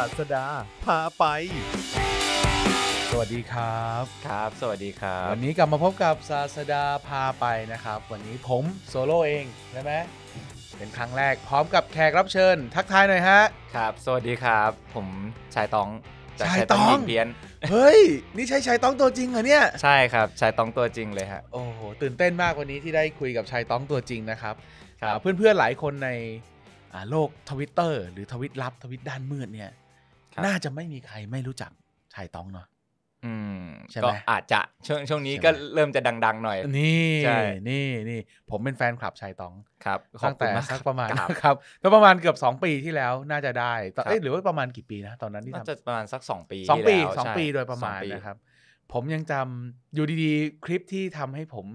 ศาสดา พาไป สวัสดีครับ ครับ สวัสดีครับ วันนี้กลับมาพบกับศาสดาพาไปนะครับ วันนี้ผมโซโล่เองใช่ไหมเป็นครั้งแรกพร้อมกับแขกรับเชิญ ทักทายหน่อยฮะ ครับ สวัสดีครับ ผมชายตองจกชายตองินเพี้ยน เฮ้ย นี่ใช่ชายตองตัวจริงเหรอเนี่ย ใช่ครับ ชายตองตัวจริงเลยฮะโอ้โห ตื่นเต้นมากวันนี้ที่ได้คุยกับชายตองตัวจริงนะครับ เพื่อนๆหลายคนในโลกทวิตเตอร์หรือทวิตลับทวิตด้านมืดเนี่ยน่าจะไม่มีใครไม่รู้จักชายต้องเนาะอืมก็อาจจะช่วงช่วงนี้ก็เริ่มจะดังๆหน่อยนี่ใช่นี่นี่ผมเป็นแฟนคลับชายตองครับตั้งแต่สักประมาณครับก็้ประมาณเกือบ 2 ปีที่แล้ว น่าจะได้ตอนเอหรือว่าประมาณกี่ปีนะ ตอนนั้นที่ทำประมาณสัก 2 ปี2ปี2ปีโดยประมาณนะครับ ผมยังจำอยู่ดี ๆ คลิปที่ทำให้ผม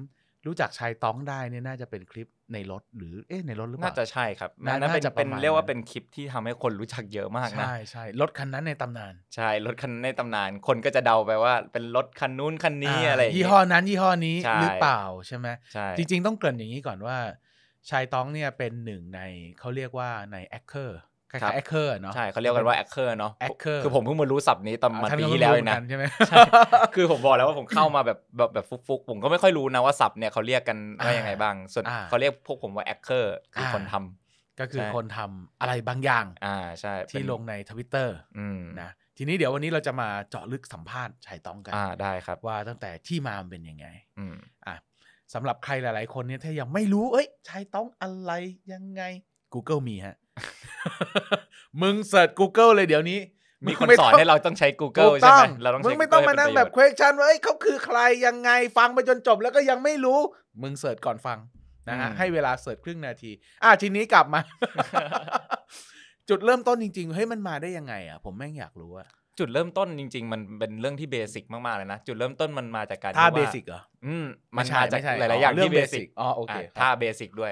รู้จักชายตองได้เนี่ยน่าจะเป็นคลิปในรถหรือเอ๊ะในรถหรือเปล่า น่าจะใช่ครับน่าจะเป็นเรียกว่าเป็นคลิปที่ทำให้คนรู้จักเยอะมากนะใช่ใช่รถคันนั้นในตำนานใช่รถคันในตำนานคนก็จะเดาไปว่า เป็นรถคันนู้นคันนี้อะไร ยี่ห้อนั้นยี่ห้อนี้หรือเปล่าใช่ไหมใช่จริง ๆต้องเกริ่นอย่างนี้ก่อนว่า ชายต้องเนี่ยเป็นหนึ่งในเขาเรียกว่าในแอคเคอร์คล้ายๆแอคเคอร์เนาะใช่เขาเรียกกันว่าแอคเคอร์เนาะแอคเคอร์คือผมเพิ่งมารู้ศัพท์นี้ตอนมันปีที่แล้วนะใช่ไหมคือผมบอกแล้วว่าผมเข้ามาแบบแบบแบบฟุกๆผมก็ไม่ค่อยรู้นะว่าศัพท์เนี่ยเขาเรียกกันว่ายังไงบ้างส่วนเขาเรียกพวกผมว่าแอคเคอร์คือคนทำ ก็คือคนทำอะไรบางอย่างอ่าใช่ที่ลงในทวิตเตอร์นะทีนี้เดี๋ยววันนี้เราจะมาเจาะลึกสัมภาษณ์ชายต้องกันอ่าได้ครับ ว่าตั้งแต่ที่มาเป็นยังไงอ่าสำหรับใครหลายๆ คนเนี่ยถ้ายังไม่รู้เอ้ยชายต้องอะไรยังไง Google มีฮะมึงเสิร์ช Google เลยเดี๋ยวนี้ มีคนสอนให้เราต้องใช้ Google ใช่ไหมเราต้องมึงไม่ต้องมานั่งแบบ question ว่าเขาคือใครยังไงฟังไปจนจบแล้วก็ยังไม่รู้ มึงเสิร์ชก่อนฟังนะฮะให้เวลาเสิร์ชครึ่งนาที อ่ะทีนี้กลับมา จุดเริ่มต้นจริงๆเฮ้ยมันมาได้ยังไง อ่ะ ผมแม่งอยากรู้อะจุดเริ่มต้นจริงๆมันเป็นเรื่องที่เบสิกมากๆเลยนะจุดเริ่มต้นมันมาจากการท่าเบสิกเหรออืมมันมาจากหลายๆอย่างที่เบสิกอ๋อโอเคท่าเบสิกด้วย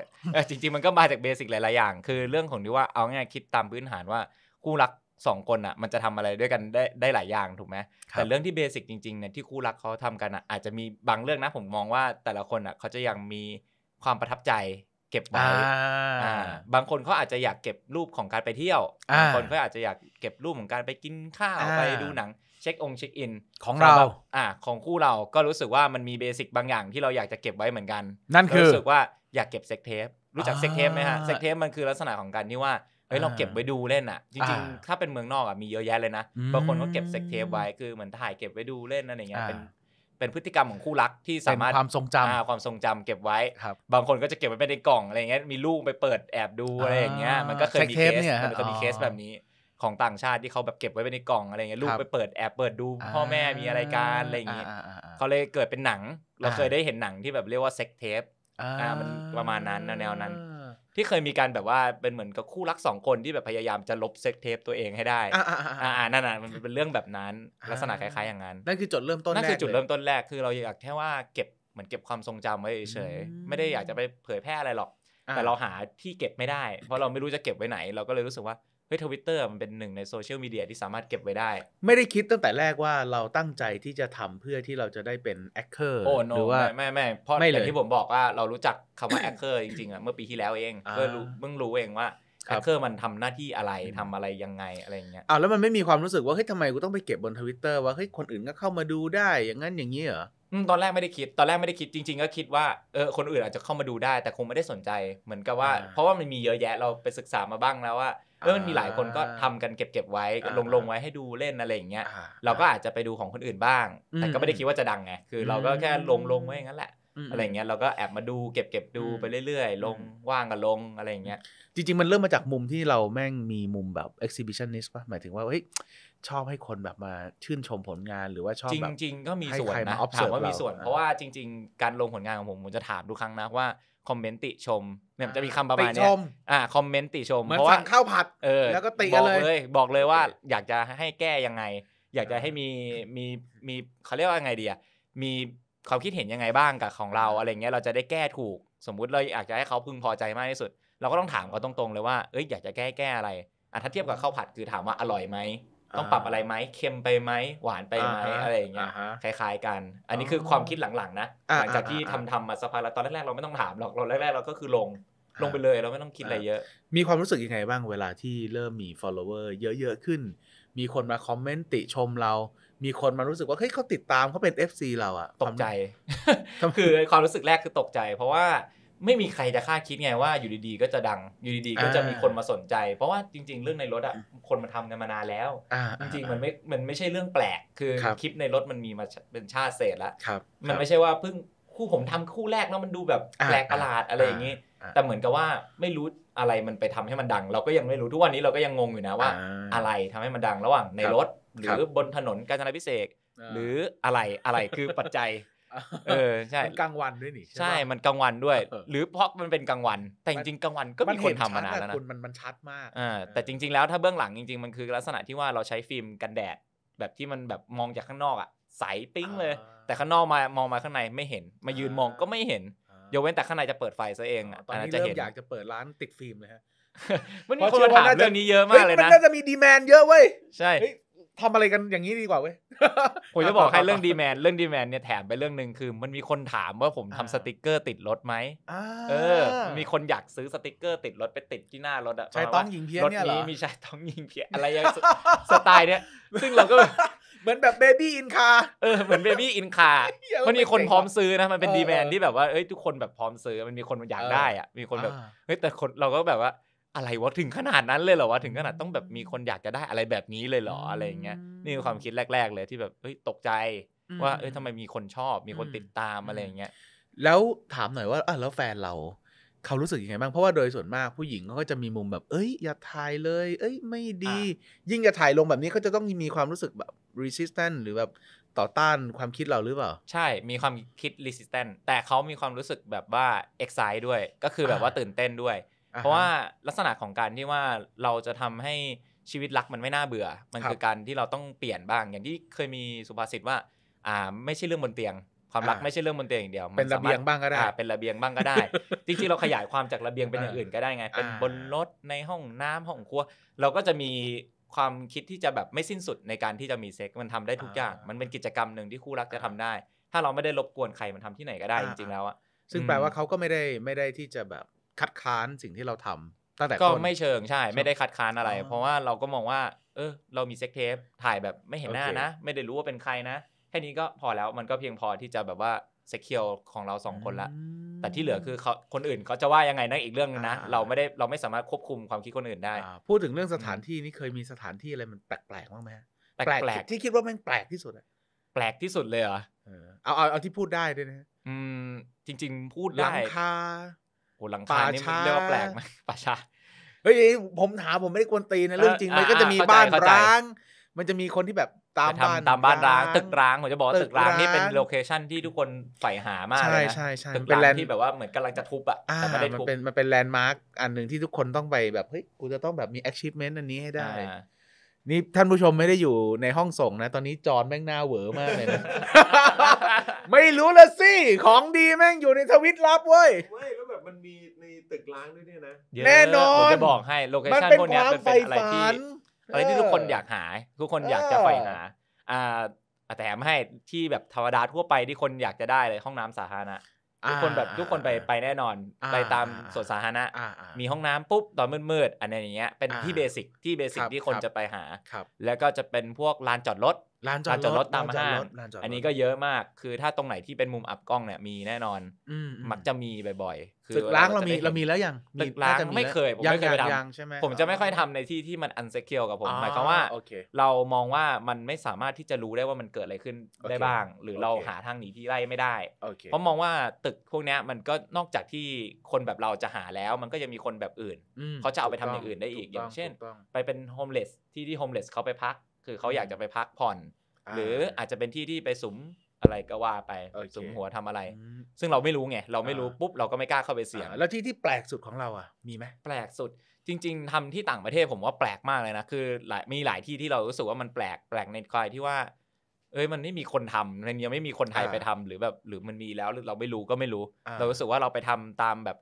จริงๆ มันก็มาจากเบสิกหลายๆอย่าง คือเรื่องของที่ว่าเอาง่ายคิดตามพื้นฐานว่าคู่รักสองคนอ่ะ มันจะทำอะไรด้วยกันได้ได้หลายอย่างถูกไหมแต่เรื่องที่เบสิกจริงๆเนี่ยที่คู่รักเขาทำกันอ่ะอาจจะมีบางเรื่องนะ ผมมองว่าแต่ละคนอ่ะเขาจะยังมีความประทับใจเก็บไว้ บางคนเขาอาจจะอยากเก็บรูปของการไปเที่ยว บางคนเขาอาจจะอยากเก็บรูปของการไปกินข้าว ไปดูหนัง เช็คอง์เช็คอิน ของเราอ่าของคู่เรา ก็รู้สึกว่ามันมีเบสิกบางอย่างที่เราอยากจะเก็บไว้เหมือนกันนั่นคือรู้สึกว่าอยากเก็บเซ็กเทป รู้จักเซ็กเทปไหมฮะ เซ็กเทปมันคือลักษณะของการที่ว่าเฮ้ยเราเก็บไว้ดูเล่นอ่ะจริงๆ ถ้าเป็นเมืองนอกอ่ะมีเยอะแยะเลยนะ บางคนก็เก็บเซ็กเทปไว้ คือเหมือนถ่ายเก็บไว้ดูเล่นนั่นอย่างเงี้ยเป็นเป็นพฤติกรรมของคู่รักที่สามารถความทรงจำความทรงจำเก็บไว้ครับ บางคนก็จะเก็บไว้เป็นในกล่องอะไรเงี้ยมีลูกไปเปิดแอบดูอะไรอย่างเงี้ยมันก็เคยมีเคสมันก็มีเคสแบบนี้ของต่างชาติที่เขาแบบเก็บไว้ปในกล่องอะไรเงี้ยลูกไปเปิดแอบเปิดดู พ่อแม่มีอะไรการอะไรอย่างเงี้ยเขาเลยเกิดเป็นหนังเราเคยได้เห็นหนังที่แบบเรียกว่าเซ็กเทปอ่ามันประมาณนั้นแนวนั้นที่เคยมีการแบบว่าเป็นเหมือนกับคู่รักสองคนที่แบบพยายามจะลบเซ็กเทปตัวเองให้ได้อ่านั่นน่ะมันเป็นเรื่องแบบนั้น ลักษณะคล้ายๆอย่างนั้นนั่นคือจุดเริ่มต้นนั่นคือจุดเริ่มต้นแรกคือ เราอยากแค่ว่าเก็บเหมือนเก็บความทรงจำไว้เฉยไม่ได้อยากจะไปเผยแพร่อะไรหรอก แต่เราหาที่เก็บไม่ได้ เพราะเราไม่รู้จะเก็บไว้ไหนเราก็เลยรู้สึกว่าเฮ้ยทวิตเตอร์มันเป็นหนึ่งในโซเชียลมีเดียที่สามารถเก็บไว้ได้ ไม่ได้คิดตั้งแต่แรกว่าเราตั้งใจที่จะทำเพื่อที่เราจะได้เป็นแอคเคอร์โอ้โนหรือว่าไม่ไม่เพราะอย่างที่ผมบอกว่า เรารู้จักคำว่าแอคเคอร์จริงๆอ่ะเมื่อปีที่แล้วเองเพิ่งรู้เพิ่งรู้เองว่าแอคเคอร์มันทำหน้าที่อะไรทำอะไรยังไงอะไรเงี้ยอ้าวแล้วมันไม่มีความรู้สึกว่าเฮ้ยทำไมกูต้องไปเก็บบนทวิตเตอร์ว่าเฮ้ยคนอื่นก็เข้ามาดูได้ อย่างนั้นอย่างนี้เหรอตอนแรกไม่ได้คิดตอนแรกไม่ได้คิดจริงๆก็คิดว่าเออคนอื่นอาจจะเข้ามาดูได้แต่คงไม่ได้สนใจเหมือนกับว่า เพราะว่ามันมีเยอะแยะเราไปศึกษามาบ้างแล้วว่าเออมันมีหลายคนก็ทำกันเก็บเก็บไว้ลงลงไว้ให้ดูเล่นอะไรอย่างเงี้ยเราก็อาจจะไปดูของคนอื่นบ้าง แต่ก็ไม่ได้คิดว่าจะดังไงคือ เราก็แค่ลงลงไว้อย่างนั้นแหละอะไรเงี้ยเราก็แอบมาดูเก็บเก็บดูไปเรื่อย ๆ ลงว่างกับลงอะไรอย่างเงี้ยจริงๆมันเริ่มมาจากมุมที่เราแม่งมีมุมแบบ exhibitionist ป่ะหมายถึงว่าเฮ้ยชอบให้คนแบบมาชื่นชมผลงานหรือว่าชอบแบบริง ๆ ก็มีส่วนนะถามว่ามีส่วน เพราะว่าจริง ๆ การลงผลงานของผมผม จะถามทุกครั้งนะ ว่าคอมเมนต์ติชมเนี่ยจะมีคำประมาณนี้ติชมอ่าคอมเมนต์ติชมเพราะว่าข้าวผัดเออแล้วก็ติกันบอกเลย บอกเลยว่าอยากจะให้แก้ยังไง อยากจะให้มีมีมีเขาเรียกว่าไงดีอะมีความคิดเห็นยังไงบ้างกับของเราอะไรเงี้ยเราจะได้แก้ถูกสมมุติเราอยากจะให้เขาพึงพอใจมากที่สุด เราก็ต้องถามเขาตรงๆเลยว่าเอ้ยอยากจะแก้แก้อะไรอ่ะถ้าเทียบกับข้าวผัดคือถามว่าอร่อยไหมต้องปรับอะไรไหมเค็มไปไหมหวานไปไหมอะไรอย่างเงี้ยคล้ายๆ กัน อันนี้คือความคิดหลังๆ นะหลังจากที่ทำทำมาสักพักแล้วตอนแรกๆเราไม่ต้องถามหรอกเราแรกๆเราก็คือลงลงไปเลยเราไม่ต้องคิดอะไรเยอะ มีความรู้สึกยังไงบ้างเวลาที่เริ่มมี follower เยอะๆขึ้น มีคนมาคอมเมนต์ติชมเรา มีคนมารู้สึกว่าเฮ้ยเขาติดตามเขาเป็น FC เราอะตกใจคือความรู้สึกแรกคือตกใจ เพราะว่าไม่มีใครจะคาดคิดไงว่าอยู่ดีๆก็จะดัง อยู่ดีๆก็จะมีคนมาสนใจ เพราะว่าจริง ๆ เรื่องในรถอ่ะคนมาทำกันมานานแล้วจริงๆมันไม่ มันไม่ใช่เรื่องแปลกคือคลิปในรถมันมีมาเป็นชาติเศษละมันไม่ใช่ว่าเพิ่งคู่ผมทำคู่แรกแล้วมันดูแบบแปลกประหลาดอะไรอย่างนี้ แต่เหมือนกับว่าไม่รู้อะไรมันไปทำให้มันดัง เราก็ยังไม่รู้ทุกวันนี้เราก็ยังงงอยู่นะว่า อะไรทำให้มันดังระหว่างในรถ หรือบนถนนกาญจนาพิเศษ หรืออะไรอะไรคือปัจจัยเออใช่กลางวันด้วยนี่ใช่ มันกลางวันด้วย หรือเพราะมันเป็นกลางวัน แต่จริงๆกลางวันก็มีคนทำมานานแล้วนะมันมันชัดมากอ่าแต่จริงๆแล้วถ้าเบื้องหลังจริงๆ มันคือลักษณะที่ว่าเราใช้ฟิล์มกันแดดแบบที่มันแบบมองจากข้างนอกอ่ะใสปิ้งเลย แต่ข้างนอกมามองมาข้างในไม่เห็นมายืนมองก็ไม่เห็นยกเว้นแต่ข้างในจะเปิดไฟซะเองอ่ะตอนนี้เริ่มอยากจะเปิดร้านติดฟิล์มเลยฮะมันมีคนาถามเรื่องนี้เยอะมากเลยนะมันน่าจะมีดีแมนเยอะเว้ยใช่ทำอะไรกันอย่างนี้ดีกว่าเว้ย ผมจะบอกให้เรื่องดีแมนเรื่องดีแมนเนี่ยแถมไปเรื่องหนึ่งคือ มันมีคนถามว่าผมทำสติกเกอร์ติดรถไหมเออ มีคนอยากซื้อสติกเกอร์ติดรถไปติดที่หน้ารถอะใช้ต้องยิงเพี้ยนเนี่ยหรอรถนี้มีใช้ต้องยิงเพี้ยนอะไรอย่างสไตล์เนี่ยซึ่งเราก็เหมือนแบบเบบี้อินคา เออเหมือนเบบี้อินคามันมีคนพร้อมซื้อนะ มันเป็นดีแมนที่แบบว่าเอ้ยทุกคนแบบพร้อมซื้อ มันมีคนอยากได้อ่ะมีคนแบบเฮ้ยแต่คนเราก็แบบว่าอะไรวะถึงขนาดนั้นเลยเหรอวะถึงขนาดต้องแบบมีคนอยากจะได้อะไรแบบนี้เลยเหรออะไรอย่างเงี้ยนี่คือความคิดแรก ๆ เลยที่แบบเฮ้ยตกใจว่า เอ้ยทำไมมีคนชอบ มีคนติดตามอะไรอย่างเงี้ยแล้วถามหน่อยว่าอ่ะแล้วแฟนเรา เขารู้สึกยังไงบ้าง เพราะว่าโดยส่วนมากผู้หญิงก็จะมีมุมแบบเอ้ยอย่าถ่ายเลย เอ้ยไม่ดี ยิ่งจะถ่ายลงแบบนี้ก็จะต้องมีความรู้สึกแบบ resistant หรือแบบต่อต้านความคิดเราหรือเปล่า ใช่มีความคิด resistant แต่เขามีความรู้สึกแบบว่า excite ด้วย ก็คือแบบว่าตื่นเต้นด้วยเพราะว่าลักษณะของการที่ว่าเราจะทำให้ชีวิตรักมันไม่น่าเบื่อ มันคือการที่เราต้องเปลี่ยนบ้าง อย่างที่เคยมีสุภาษิตว่า อ่า ไม่ใช่เรื่องบนเตียง ความรักไม่ใช่เรื่องบนเตียงอย่างเดียวเป็นระเบียงบ้างก็ได้ เป็นระเบียงบ้างก็ได้ จริง ๆ เราขยายความจากระเบียงเป็นอย่างอื่นก็ได้ไง เป็นบนรถในห้องน้ำห้องครัวเราก็จะมีความคิดที่จะแบบไม่สิ้นสุดในการที่จะมีเซ็กมันทำได้ทุกอย่าง มันเป็นกิจกรรมหนึ่งที่คู่รักจะทำได้ ถ้าเราไม่ได้รบกวนใครมันทำที่ไหนก็ได้จริงๆแล้วอะซึ่งแปลว่าเขาก็ไม่ได้ไม่ได้ที่จะแบบคัดค้านสิ่งที่เราทำตั้งแต่ก็ไม่เชิงใช่ไม่ได้คัดค้านอะไร เพราะว่าเราก็มองว่าเออเรามีเซ็กเทปถ่ายแบบไม่เห็นหน้านะไม่ได้รู้ว่าเป็นใครนะแค่นี้ก็พอแล้วมันก็เพียงพอที่จะแบบว่าเซ็กเคียวของเราสองคนละแต่ที่เหลือคือเขาคนอื่นเขาจะว่ายังไงนั่นอีกเรื่องนะเราไม่ได้เราไม่สามารถควบคุมความคิดคนอื่นได้ พูดถึงเรื่องสถานที่นี่เคยมีสถานที่อะไรมันแปลกๆบ้างไหมแปลกๆที่คิดว่ามันแปลกที่สุดอะแปลกที่สุดเลยเหรอเอาเอาเอาที่พูดได้ด้วยนะ อืม จริง ๆ พูดได้หลังคาโอหลังคานี่เรียกว่าแปลกไหมป่าช้าเฮ้ยผมถามผมไม่ได้กวนตีนะเรื่องจริงมันก็จะมีบ้านร้าง มันจะมีคนที่แบบตามบ้านตามบ้านร้างตึกร้างผมจะบอกตึกร้างนี่เป็นโลเคชั่นที่ทุกคนใฝ่หามากใช่ใช่ใช่เป็นแลนด์ที่แบบว่าเหมือนกำลังจะทุบอ่ะแต่ไม่ได้ทุบมันเป็นมันเป็นแลนด์มาร์กอันหนึ่งที่ทุกคนต้องไปแบบเฮ้ยกูจะต้องแบบมีแอคชิพเมนต์อันนี้ให้ได้ นี่ท่านผู้ชมไม่ได้อยู่ในห้องส่งนะ ตอนนี้จอนแม่งหน้าเหวอมากเลยนะไม่รู้ละสิของดีแม่งอยู่ในทวิตลับเว้ยมันมีในตึกล้างด้วยเนี่ยนะแน่นอนผมจะบอกให้โลเคชั่นพวกนี้เป็นอะไรที่อะไรที่ทุกคนอยากหาทุกคนอยากจะไปหาอ่าแถมให้ที่แบบธรรมดาทั่วไปที่คนอยากจะได้เลยห้องน้ำสาธารณะทุกคนแบบทุกคนไปไปแน่นอนไปตามสวนสาธารณะ มีห้องน้ำปุ๊บตอนมืดๆอันนี้อย่างเงี้ยเป็นที่เบสิกที่เบสิกที่คนจะไปหา แล้วก็จะเป็นพวกลานจอดรถลานจอดรถตามห้างอันนี้ก็เยอะมาก คือถ้าตรงไหนที่เป็นมุมอับกล้องเนี่ยมีแน่นอนมักจะมีบ่อย ๆ คือตึกล้างเรามีเรามีแล้วยังตึกล้างไม่เคยผมไม่เคยไปทำผมจะไม่ค่อยทำในที่ที่มันอันเซเคียวกับผม หมายความว่าเรามองว่ามันไม่สามารถที่จะรู้ได้ว่ามันเกิดอะไรขึ้นได้บ้าง หรือเราหาทางหนีที่ไล่ไม่ได้ เพราะมองว่าตึกพวกนี้มันก็นอกจากที่คนแบบเราจะหาแล้วมันก็ยังมีคนแบบอื่นเขาจะเอาไปทำอย่างอื่นได้อีกอย่างเช่น ไปเป็นโฮมเลสที่ที่โฮมเลสเขาไปพักคือเขาอยากจะไปพักผ่อน หรืออาจจะเป็นที่ที่ไปสุมอะไรก็ว่าไปสุมหัวทำอะไร ซึ่งเราไม่รู้ไงเราไม่รู้ปุ๊บเราก็ไม่กล้าเข้าไปเสี่ยงแล้วที่ที่แปลกสุดของเราอ่ะมีไหมแปลกสุด จริง ๆ ทำที่ต่างประเทศ ผมว่าแปลกมากเลยนะคือหลายมีหลายที่ที่เรารู้สึกว่ามันแปลกแปลกในคลายที่ว่า เอ้ยมันไม่มีคนทำในนี้ไม่มีคนไทยไปทำหรือแบบ หรือมันมีแล้วหรือเราไม่รู้ก็ไม่รู้ เรารู้สึกว่าเราไปทำตามแบบ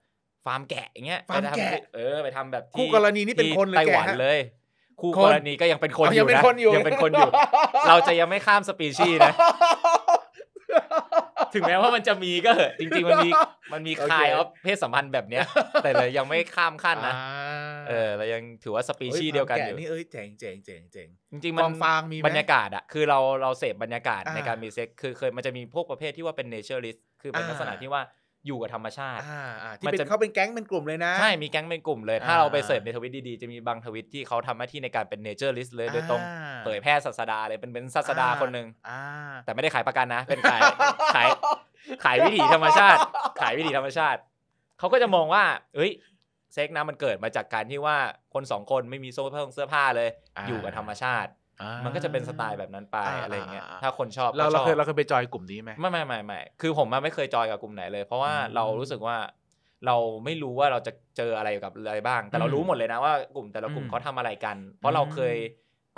ฟาร์มแกะอย่างเงี้ยฟาร์มแกะเออไปทำแบบคู่กรณีนี่เป็นคนเลยไต้หวันเลยคู่กรณีก็ยังเป็นคนอยู่นะยังเป็นคนอยู่ เราจะยังไม่ข้ามสปีชีส์นะ ถึงแม้ว่ามันจะมีก็เหอะจริงๆมันมีมันมีคายอเพศสัมพันธ์แบบเนี้ยแต่เรายังไม่ข้ามขั้นนะเออเรายังถือว่าสปีชีส์เดียวกันอยู่นี่เอ้ยเจ๋งเจ๋งเจ๋งเจ๋งจริงๆมันฟางมีบรรยากาศอะคือเราเราเสพบรรยากาศในการมีเซ็กคือเคยมันจะมีพวกประเภทที่ว่าเป็นเนเชอร์ลิสคือเป็นลักษณะที่ว่าอยู่กับธรรมชาติที่เป็นเขาเป็นแก๊งเป็นกลุ่มเลยนะ ใช่ มีแก๊งเป็นกลุ่มเลย ถ้าเราไปเสิร์ชในทวิตดีๆ จะมีบางทวิตที่เขาทำหน้าที่ในการเป็นเนเจอร์ลิสต์เลยโดยตรงเผยแพร่ศาสดาเลย เป็นเป็นศาสดาคนหนึ่งแต่ไม่ได้ขายประกันนะ เป็นขายขายขายวิถีธรรมชาติ ขายวิถีธรรมชาติ เขาก็จะมองว่า เอ้ยเซ็กนะมันเกิดมาจากการที่ว่าคนสองคนไม่มีโซ่เพิ่มเสื้อผ้าเลย อยู่กับธรรมชาติมันก็จะเป็นสไตล์แบบนั้นไปอะไรเงี้ยถ้าคนชอบเราเราเคยเราเคยไปจอยกลุ่มนี้ไหมไม่ไม่ไม่ไม่คือผมมาไม่เคยจอยกับกลุ่มไหนเลยเพราะว่าเรารู้สึกว่าเราไม่รู้ว่าเราจะเจออะไรกับอะไรบ้าง แต่เรารู้หมดเลยนะว่ากลุ่มแต่ละกลุ่มเขาทาอะไรกัน เพราะเราเคย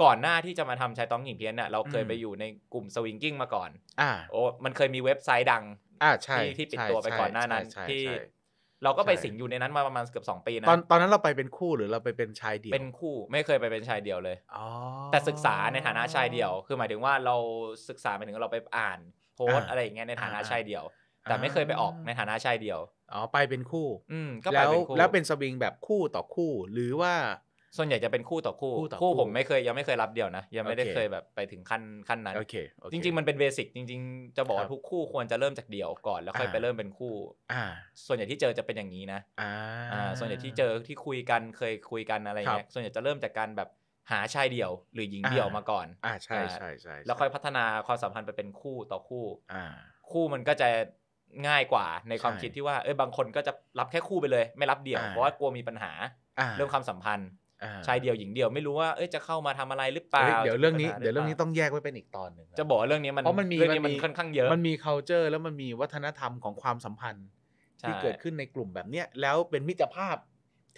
ก่อนหน้าที่จะมาทำชายต้องหญิงเพี้ยนเนี่ยเราเคยไปอยู่ในกลุ่มสวิงกิ้งมาก่อน อ่าโอ้มันเคยมีเว็บไซต์ดังอ่าใช่ที่ปิดตัวไปก่อนหน้านั้นที่เราก็ไปสิงอยู่ในนั้นมาประมาณเกือบสองปีนะตอนตอนนั้นเราไปเป็นคู่หรือเราไปเป็นชายเดียวเป็นคู่ไม่เคยไปเป็นชายเดียวเลยแต่ศึกษาในฐานะชายเดียว คือหมายถึงว่าเราศึกษาหมายถึงเราไปอ่าน โพสอะไรอย่างเงี้ยในฐานะชายเดียว แต่ไม่เคยไปออกในฐานะชายเดียวอ๋อไปเป็นคู่ อืมก็ไปเป็นคู่ แล้วเป็นสวิงแบบคู่ต่อคู่หรือว่าส่วนใหญ่จะเป็นคู่ต่อคู่ คู่ผมไม่เคยยังไม่เคยรับเดี่ยวนะยังไม่ได้เคยแบบไปถึงขั้นขั้นนั้น จริงๆมันเป็นเบสิกจริง ๆจะบอกทุกคู่ควรจะเริ่มจากเดี่ยวก่อนแล้วค่อยไปเริ่มเป็นคู่ ส่วนใหญ่ที่เจอจะเป็นอย่างนี้นะ ส่วนใหญ่ที่เจอที่คุยกันเคยคุยกันอะไรเงี้ยส่วนใหญ่จะเริ่มจากการแบบหาชายเดี่ยว หรือหญิงเดี่ยวมาก่อนอ่าใช่ใช่ใช่แล้วค่อยพัฒนาความสัมพันธ์ไปเป็นคู่ต่อคู่อ่าคู่มันก็จะง่ายกว่าในความคิดที่ว่าเอ้ยบางคนก็จะรับแค่คู่ไปเลย ไม่รับเดี่ยว เพราะว่ากลัวมีปัญหาเรื่องความสัมพันธ์ชายเดียวหญิงเดียวไม่รู้ว่าเอ้ยจะเข้ามาทำอะไรหรือเปล่าเดี๋ยวเรื่องนี้เดี๋ยวเรื่องนี้ต้องแยกไว้เป็นอีกตอนหนึ่งจะบอกเรื่องนี้มันเพราะมันมีมันค่อนข้างเยอะ มันมี culture แล้วมันมีวัฒนธรรมของความสัมพันธ์ ที่เกิดขึ้นในกลุ่มแบบเนี้ยแล้วเป็นมิตรภาพ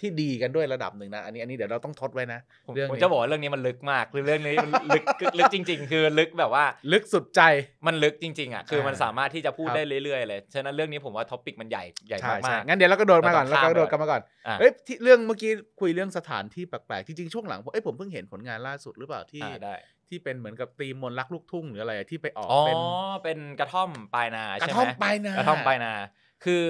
ที่ดีกันด้วยระดับหนึ่งนะอันนี้อันนี้เดี๋ยวเราต้องทดไว้นะผมเรื่องผมจะบอกว่าเรื่องนี้มันลึกมากคือเรื่องนี้มันลึกลึกจริง ๆ คือลึกแบบว่าลึกสุดใจมันลึกจริง ๆอ่ะคือมันสามารถที่จะพูดได้เรื่อยๆเลยฉะนั้นเรื่องนี้ผมว่าท็อปิกมันใหญ่ใหญ่มากๆงั้นเดี๋ยวเราก็โดนมาก่อนเราก็โดนกันมาก่อนเอ้ยเรื่องเมื่อกี้คุยเรื่องสถานที่แปลกๆจริงๆช่วงหลังเอ้ยผมเพิ่งเห็นผลงานล่าสุดหรือเปล่าที่ที่เป็นเหมือนกับตีมมนรักลูกทุ่งหรืออะไรที่ไปออกเป็นอ๋อเป็นกระท่อมปลายนาใช่ไหมกระท่อมปลายนากระท่อมปลายนา คือ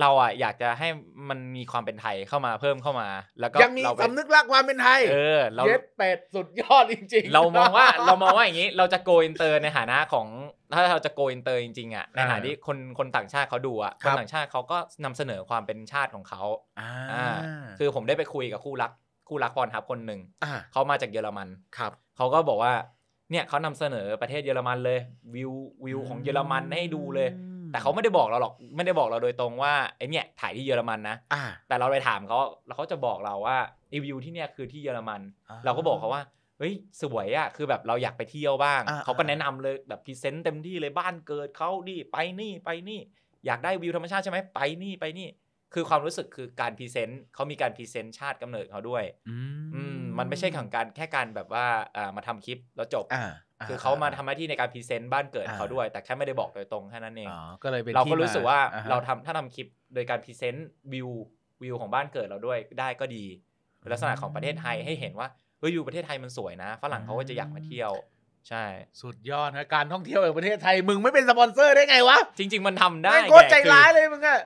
เราอ่ะอยากจะให้มันมีความเป็นไทยเข้ามาเพิ่มเข้ามา แล้วก็ยังมีสำนึกรักความเป็นไทย เออ เราเย็ดเป็ดสุดยอดจริงๆ เรามองว่าเรามองว่าอย่างนี้เราจะโกอินเตอร์ในฐานะของถ้าเราจะโกอินเตอร์จริงๆอ่ะในฐานะที่คนคนต่างชาติเขาดูอ่ะคนต่างชาติเขาก็นำเสนอความเป็นชาติของเขาอ่าคือผมได้ไปคุยกับคู่รักคู่รักพรทับคนหนึ่งเขามาจากเยอรมันครับเขาก็บอกว่าเนี่ยเขานำเสนอประเทศเยอรมันเลยวิววิวของเยอรมันให้ดูเลยแต่เขาไม่ได้บอกเราหรอกไม่ได้บอกเราโดยตรงว่าไอเนี่ยถ่ายที่เยอรมันนะแต่เราไปถามเขาแล้วเขาจะบอกเราว่ารีวิวที่เนี่ยคือที่เยอรมัน เราก็บอกเขาว่าเฮ้ยสวยอะคือแบบเราอยากไปเที่ยวบ้างเขาก็แนะนำเลยแบบพรีเซนต์เต็มที่เลยบ้านเกิดเขาดิไปนี่ไปนี่ อยากได้วิวธรรมชาติใช่ไหมไปนี่ไปนี่คือความรู้สึกคือการพรีเซนต์เขามีการพรีเซนต์ชาติกำเนิดเขาด้วยอืมมันไม่ใช่ของการแค่การแบบว่าอ่ามาทำคลิปแล้วจบ คือเขามาทำหน้าที่ในการพรีเซนต์บ้านเกิดเขาด้วย แต่แค่ไม่ได้บอกโดยตรงแค่นั้นเองก็เลยเราก็รู้สึกว่าเราทำถ้าทำคลิปโดยการพรีเซนต์วิววิวของบ้านเกิดเราด้วยได้ก็ดี ลักษณะของประเทศไทย ให้เห็นว่าเฮ้ยอยู่ประเทศไทยมันสวยนะฝรั่งเขาก็จะอยากมาเที่ยวใช่สุดยอดนะการท่องเที่ยวแห่งประเทศไทยมึงไม่เป็นสปอนเซอร์ได้ไงวะจริง ๆมันทำได้โคตรใจร้ายเลยมึงอะ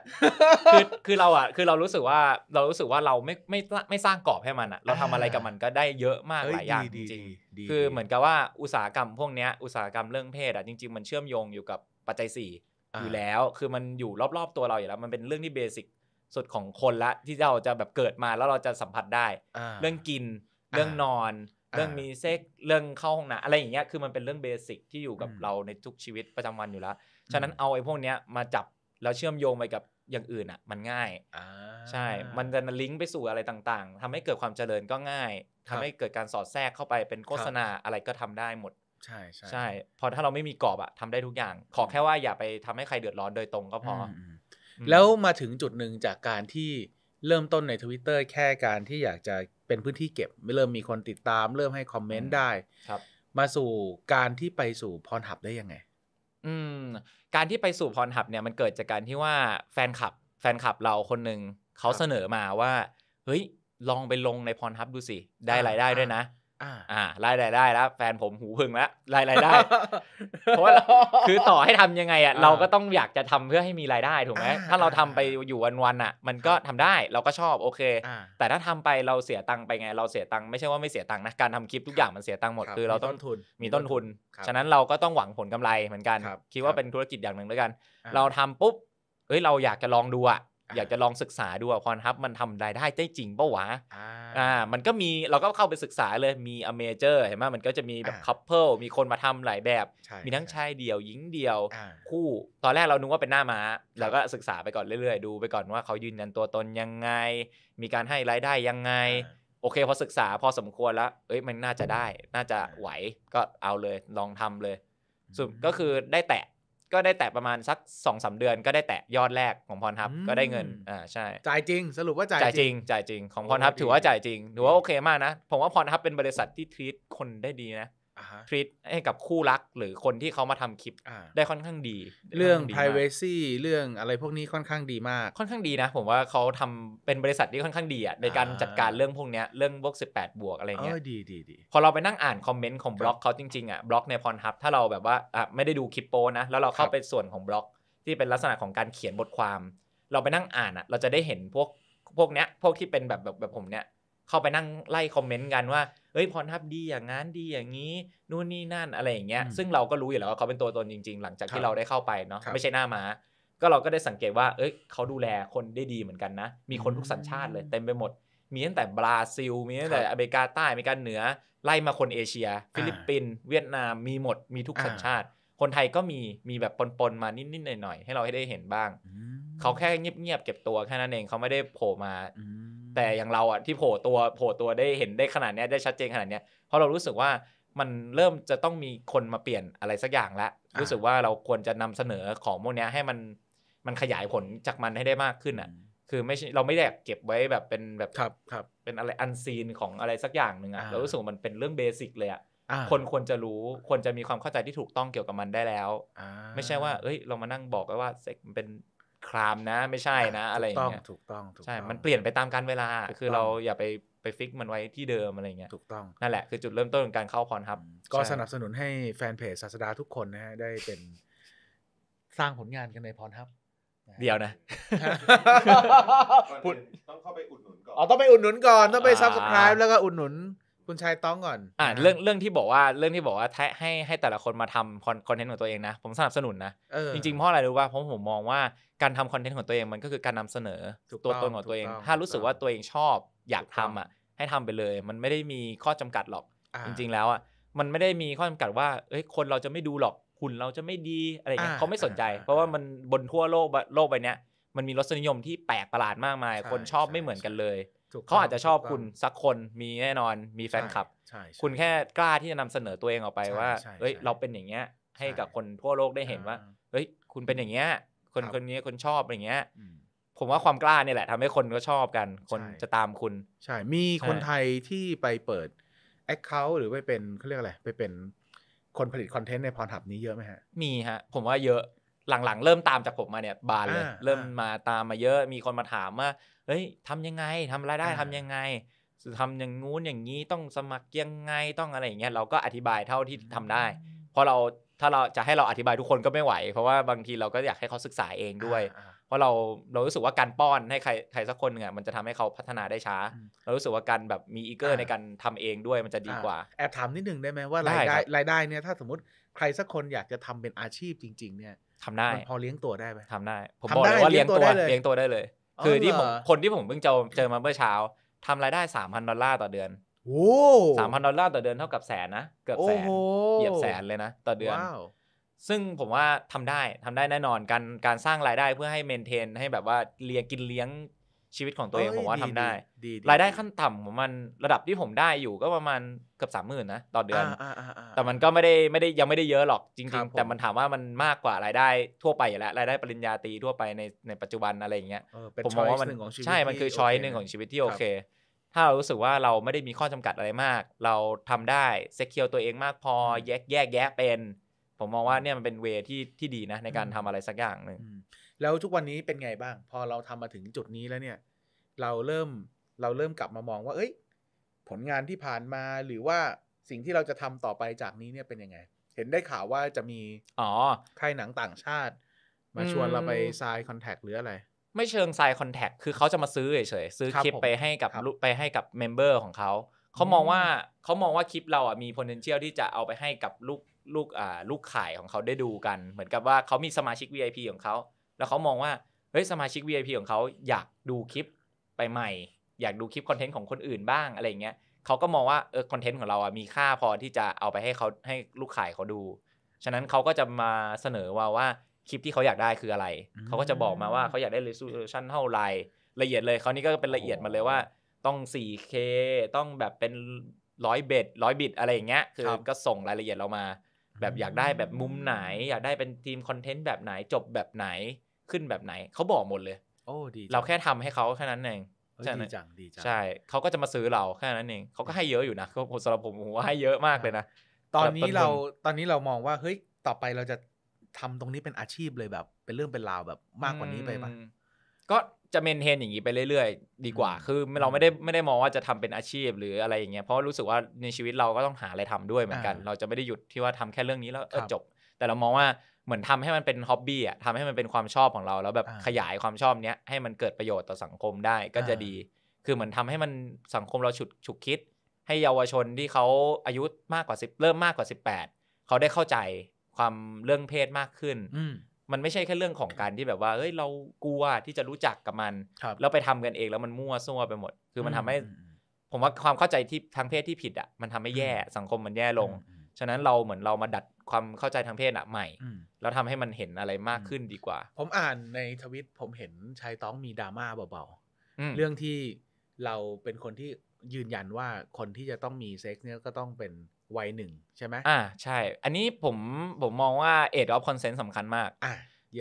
คือคือเราอะคือเรารู้สึกว่าเรารู้สึกว่าเราไม่ไม่ไม่สร้างกรอบให้มันอะเราทำอะไรกับมันก็ได้เยอะมากหลายอย่างจริงคือเหมือนกับว่าอุตสาหกรรมพวกเนี้ยอุตสาหกรรมเรื่องเพศอะจริงๆ มันเชื่อมโยงอยู่กับปัจจัยสี่อยู่แล้ว คือมันอยู่รอบๆตัวเราอยู่แล้วมันเป็นเรื่องที่เบสิกสุดของคนละที่เราจะแบบเกิดมาแล้วเราจะสัมผัสได้เรื่องกินเรื่องนอนเรื่องมีเซ็กเรื่องเข้าห้องน้ำอะไรอย่างเงี้ย คือมันเป็นเรื่องเบสิกที่อยู่กับเราในทุกชีวิตประจำวันอยู่แล้ว ฉะนั้นเอาไอ้พวกเนี้ยมาจับแล้วเชื่อมโยงไปกับอย่างอื่นอ่ะมันง่ายใช่ มันจะลิงก์ไปสู่อะไรต่างๆ ทำให้เกิดความเจริญก็ง่าย ทำให้เกิดการสอดแทรกเข้าไปเป็นโฆษณาอะไรก็ทำได้หมด ใช่ใช่ใช่ พอถ้าเราไม่มีกรอบอ่ะทำได้ทุกอย่าง ขอแค่ว่าอย่าไปทำให้ใครเดือดร้อนโดยตรงก็พอ แล้วมาถึงจุดหนึ่งจากการที่เริ่มต้นในทวิตเตอร์แค่การที่อยากจะเป็นพื้นที่เก็บเริ่มมีคนติดตามเริ่มให้คอมเมนต์ได้ครับมาสู่การที่ไปสู่พรหับได้ยังไง อืม การที่ไปสู่พรหับเนี่ย มันเกิดจากการที่ว่าแฟนคลับ แฟนคลับเราคนหนึ่งเขาเสนอมาว่า เฮ้ยลองไปลงในพรหับดูสิ ได้รายได้ด้วยนะอ่า รายได้ได้แล้วแฟนผมหูพึ่งแล้วรายรายได้ เพราะว่าคือต่อให้ทำยังไงอ่ะเราก็ต้องอยากจะทำเพื่อให้มีรายได้ถูกไหมถ้าเราทำไปอยู่วันวันอ่ะ มันก็ทำได้เราก็ชอบโอเค แต่ถ้าทำไปเราเสียตังค์ไปไงเราเสียตังค์ไม่ใช่ว่าไม่เสียตังค์นะการทำคลิปทุกอย่างมันเสียตังค์หมดคือเราต้องทุนมีต้นทุนฉะนั้นเราก็ต้องหวังผลกำไรเหมือนกัน คิดว่าเป็นธุรกิจอย่างหนึ่งด้วยกัน เราทำปุ๊บเอ้ยเราอยากจะลองดูอ่ะอยากจะลองศึกษาดูว่าพรทับมันทำรายได้ได้จริงปะวะอ่ามันก็มีเราก็เข้าไปศึกษาเลยมีอเมเจอร์เห็นไหมมันก็จะมีแบบคัพเพิลมีคนมาทำหลายแบบ มีทั้งชายเดี่ยวหญิงเดี่ยว คู่ ตอนแรกเรานึกว่าเป็นหน้าม้าเราก็ศึกษาไปก่อนเรื่อยๆ ดูไปก่อนว่าเขายืนยันตัวตนยังไง มีการให้รายได้ยังไงโอเคพอศึกษาพอสมควรแล้ว เอ้ยมันน่าจะได้ น่าจะไหว ก็เอาเลยลองทำเลยสุดก็คือได้แตะก็ได้แตะประมาณสัก2อสเดือนก็ได้แตะยอดแรกของพรทับก็ได้เงินอ่าใช่จ่ายจริง สรุปว่าจ่ายจริง จ่ายจริงของพรทับ ถือว่าจ่ายจริงถือว่าโอเคมากนะผมว่าพรทับเป็นบริษัทที่ทีตคนได้ดีนะทริตให้กับคู่รัก หรือคนที่เขามาทำคลิปได้ค่อนข้างดี เรื่อง p r i เวซีเรื่องอะไรพวกนี้ค่อนข้างดีมากค่อนข้างดีนะผมว่าเขาทำเป็นบริษัทที่ค่อนข้างดีอ่ะในการจัดการเรื่องพวกเนี้ยเรื่องพวกสิบแปดบวกอะไรเงี้ยดีดีดีพอเราไปนั่งอ่านคอมเมนต์ของบล็อกเขาจริงๆอ่ะบล็อกในพรทับถ้าเราแบบว่าอ่ะไม่ได้ดูคลิปโปนะแล้วเราเข้าไปส่วนของบล็อกที่เป็นลักษณะของการเขียนบทความ เราไปนั่งอ่านอ่ะเราจะได้เห็นพวกพวกเนี้ยพวกที่เป็นแบบแบบแบบผมเนี้ยเข้าไปนั่งไล่คอมเมนต์กันว่า เอ้ย พรทับดี อย่างนั้นดีอย่างนี้ นู่นนี่นั่นอะไรอย่างเงี้ย ซึ่งเราก็รู้อยู่แล้วว่า เขาเป็นตัวตนจริงๆ หลังจากที่เราได้เข้าไปเนาะ ไม่ใช่หน้ามา ก็เราก็ได้สังเกตว่าเอ้ย เขาดูแลคนได้ดีเหมือนกันนะ มีคนทุกสัญชาติเลย เต็มไปหมด มีตั้งแต่บราซิล มีตั้งแต่อเมริกาใต้อเมริกาเหนือ ไล่มาคนเอเชีย ฟิลิปปินส์ เวียดนาม มีหมด มีทุกสัญชาติ คนไทยก็มี มีแบบปนๆ มา นิดๆ หน่อยๆ ให้เราได้เห็นบ้าง เขาแค่เงียบๆเก็บตัวแค่นั้นเองเขาไม่ได้โผล่มาแต่อย่างเราอ่ะที่โผล่ตัวโผล่ตัวได้เห็นได้ขนาดนี้ได้ชัดเจนขนาดนี้เพราะเรารู้สึกว่ามันเริ่มจะต้องมีคนมาเปลี่ยนอะไรสักอย่างแล้วรู้สึกว่าเราควรจะนำเสนอของพวกนี้ให้มันมันขยายผลจากมันให้ได้มากขึ้นอ่ะคือไม่เราไม่ได้เก็บไว้แบบเป็นแบบครับครับเป็นอะไรอันซีนของอะไรสักอย่างหนึ่งอ่ะเรารู้สึกมันเป็นเรื่องเบสิกเลยอ่ะคนควรจะรู้ควรจะมีความเข้าใจที่ถูกต้องเกี่ยวกับมันได้แล้วไม่ใช่ว่าเอ้ยเรามานั่งบอกกันว่าเซ็กมันเป็นครามนะ ไม่ใช่นะ อะไรอย่างเงี้ยถูกต้องถูกต้องใช่ มันเปลี่ยนไปตามการเวลา คือเราอย่าไปไปฟิกมันไว้ที่เดิมอะไรเงี้ยถูกต้องนั่นแหละ คือจุดเริ่มต้นของการเข้าพรทับก็สนับสนุนให้แฟนเพจศาสดาทุกคนนะฮะ ได้เป็น สร้างผลงานกันในพรทับ เดียวนะ ต้องเข้าไปอุดหนุนก่อน อ๋อ ต้องไปอุดหนุนก่อน ต้องไปซับสไครป์แล้วก็อุดหนุน คุณชายต้องก่อน อ่าเรื่องเรื่องที่บอกว่าเรื่องที่บอกว่า แทให้ให้แต่ละคนมาทำคอนเทนต์ของตัวเองนะผมสนับสนุนนะจริงๆเพราะอะไรรู้ป่ะเพราะผมมองว่าการทำคอนเทนต์ของตัวเองมันก็คือการนำเสนอ ตัวตนของตัวเอง ถ้ารู้สึกว่าตัวเองชอบอยากทำอ่ะ ให้ทำไปเลย มันไม่ได้มีข้อจำกัดหรอก จริงๆแล้วอ่ะมันไม่ได้มีข้อจำกัดว่าเอ้ยคนเราจะไม่ดูหรอกหุ่นเราจะไม่ดีอะไรอย่างเงี้ยเขาไม่สนใจ เพราะว่ามันบนทั่วโลกโลกใบนี้มันมีรสนิยมที่แปลกประหลาดมากมายคนชอบไม่เหมือนกันเลยเขาอาจจะชอบคุณสักคน มีแน่นอน มีแฟนคลับ คุณแค่กล้าที่จะนำเสนอตัวเองออกไปว่าเอ้ยเราเป็นอย่างเงี้ย ให้กับคนทั่วโลกได้เห็นว่าเฮ้ยคุณเป็นอย่างเงี้ยคนคนนี้คนชอบอะไรเงี้ยผมว่าความกล้าเนี่ยแหละ ทำให้คนก็ชอบกันคนจะตามคุณใช่มีคนไทยที่ไปเปิด Account หรือไปเป็นเขาเรียกอะไรไปเป็นคนผลิตคอนเทนต์ในพรหับนี้เยอะไหมฮะมีฮะผมว่าเยอะหลังๆ เริ่มตามจากผมมาเนี่ยบานเลยเริ่มมาตามมาเยอะมีคนมาถามว่าเฮ้ยทำยังไงทำรายได้ทำยังไงทำอย่างงู้นอย่างนี้ต้องสมัครยังไงต้องอะไรอย่างเงี้ยเราก็อธิบายเท่าที่ทำได้พอเราถ้าเราจะให้เราอธิบายทุกคนก็ไม่ไหว เพราะว่าบางทีเราก็อยากให้เขาศึกษาเองด้วย เพราะเราเรารู้สึกว่าการป้อนให้ใครใครสักคนนึง่ยมันจะทำให้เขาพัฒนาได้ช้าเรารู้สึกว่าการแบบมีอีเกอร์ในการทำเองด้วยมันจะดีกว่าแอบถามนิดนึงได้ไหมว่ารายได้รายได้เนี่ย ถ้าสมมติใครสักคนอยากจะทำเป็นอาชีพจริง ๆ เนี่ยทำได้พอเลี้ยงตัวได้ไหมทำได้ผมบอกเลยว่าเลี้ยงตัวเลี้ยงตัวได้เลยคือที่ผมคนที่ผมเพิ่งเจอเจอมาเมื่อเช้าทำรายได้สามพันดอลลาร์ต่อเดือนโอ้สามพันดอลลาร์ต่อเดือนเท่ากับแสนนะเกือบแสนเหยียบแสนเลยนะต่อเดือนซึ่งผมว่าทำได้ทำได้แน่นอนการการสร้างรายได้เพื่อให้เมนเทน ให้แบบว่าเลี้ยงกินเลี้ยงชีวิตของตัวเองผมว่าทำได้รายได้ขั้นต่ำของมันระดับที่ผมได้อยู่ก็ประมาณเกือบสามหมื่นนะต่อเดือน แต่มันก็ไม่ได้ไม่ได้ยังไม่ได้เยอะหรอกจริงๆแต่มันถามว่ามันมากกว่ารายได้ทั่วไปอยู่แล้วรายได้ปริญญาตรีทั่วไปในในปัจจุบันอะไรอย่างเงี้ยผมมองว่ามันใช่มันคือช้อยหนึ่งของชีวิตที่โอเคถ้าเรารู้สึกว่าเราไม่ได้มีข้อจำกัดอะไรมาก เราทำได้เซคเคียวตัวเองมากพอแยกแยกแยะเป็น ผมมองว่าเนี่ยมันเป็นเวที่ที่ดีนะ ในการทำอะไรสักอย่างหนึ่งแล้วทุกวันนี้เป็นไงบ้าง พอเราทำมาถึงจุดนี้แล้วเนี่ย เราเริ่มเราเริ่มกลับมามองว่าเอ้ยผลงานที่ผ่านมาหรือว่าสิ่งที่เราจะทำต่อไปจากนี้เนี่ยเป็นยังไง เห็นได้ข่าวว่าจะมีอ๋อค่ายหนังต่างชาติ มาชวนเราไปซายคอนแทคหรืออะไรไม่เชิงไซ์คอนแทค คือเขาจะมาซื้อเฉยๆซื้อคลิปไปให้กับ ไปให้กับเมมเบอร์ของเขา เขามองว่าเขามองว่าคลิปเราอ่ะมี potential ที่จะเอาไปให้กับ ลูกลูกอ่าลูกขายของเขาได้ดูกัน เหมือนกับว่าเขามีสมาชิก VIP ของเขา แล้วเขามองว่าเฮ้ยสมาชิก VIP ของเขาอยากดูคลิปไปใหม่ อยากดูคลิปคอนเทนต์ของคนอื่นบ้างอะไรเงี้ยเขาก็มองว่าเออคอนเทนต์ของเราอ่ะมีค่าพอที่จะเอาไปให้เขาให้ลูกขายเขาดู ฉะนั้นเขาก็จะมาเสนอว่าว่าคลิปที่เขาอยากได้คืออะไร เขาก็จะบอกมาว่าเขาอยากได้ resolution เท่าไรละเอียดเลยเขานี่ก็เป็นละเอียดมาเลยว่าต้อง 4K ต้องแบบเป็นร้อยเบตร้อยบิตอะไรอย่างเงี้ยคือก็ส่งรายละเอียดเรามา แบบอยากได้แบบมุมไหน อยากได้เป็นทีมคอนเทนต์แบบไหนจบแบบไหนขึ้นแบบไหน เขาบอกหมดเลย โอ้ดี เราแค่ทำให้เขาแค่นั้นเองใช่ดีจังดีจังใช่ เขาก็จะมาซื้อเราแค่นั้นเองเขาก็ให้เยอะอยู่นะสำหรับผมผมว่าให้เยอะมากเลยนะตอนนี้เราตอนนี้เรามองว่าเฮ้ยต่อไปเราจะทำตรงนี้เป็นอาชีพเลยแบบ เป็นเรื่องเป็นราวแบบมากกว่านี้ไปปะก็จะเมนเทนอย่างนี้ไปเรื่อยๆ ดีกว่า คือเราไม่ได้ไม่ได้มองว่าจะทำเป็นอาชีพหรืออะไรอย่างเงี้ยเพราะรู้สึกว่าในชีวิตเราก็ต้องหาอะไรทำด้วยเหมือนกัน เราจะไม่ได้หยุดที่ว่าทำแค่เรื่องนี้แล้วจบ แต่เรามองว่าเหมือนทำให้มันเป็นฮ็อบบี้อ่ะทำให้มันเป็นความชอบของเรา แล้วแบบขยายความชอบเนี้ยให้มันเกิดประโยชน์ต่อสังคมได้ก็จะดี คือเหมือนทำให้มันสังคมเราฉุดฉุกคิด ให้เยาวชนที่เขาอายุมากกว่าิบเริ่มมากกว่า 18เขาได้เข้าใจความเรื่องเพศมากขึ้นมันไม่ใช่แค่เรื่องของการที่แบบว่าเฮ้ย เรากลัวที่จะรู้จักกับมันเราไปทำกันเอง แล้วมันมั่วซั่วไปหมด คือมันทำให้ ผมว่าความเข้าใจที่ทางเพศที่ผิดอ่ะ มันทำให้แย่ สังคมมันแย่ลง ฉะนั้นเราเหมือนเรามาดัดความเข้าใจทางเพศอ่ะ ใหม่ แล้วทำให้มันเห็นอะไรมากขึ้นดีกว่า ผมอ่านในทวิตผมเห็นชายต้องมีดราม่าเบาๆ เรื่องที่เราเป็นคนที่ยืนยันว่าคนที่จะต้องมีเซ็กซ์เนี่ยก็ต้องเป็นวัยหนึ่งใช่ไหมอ่าใช่ อันนี้ผมผมมองว่าเอดออฟคอนเซนต์สำคัญมากอ่า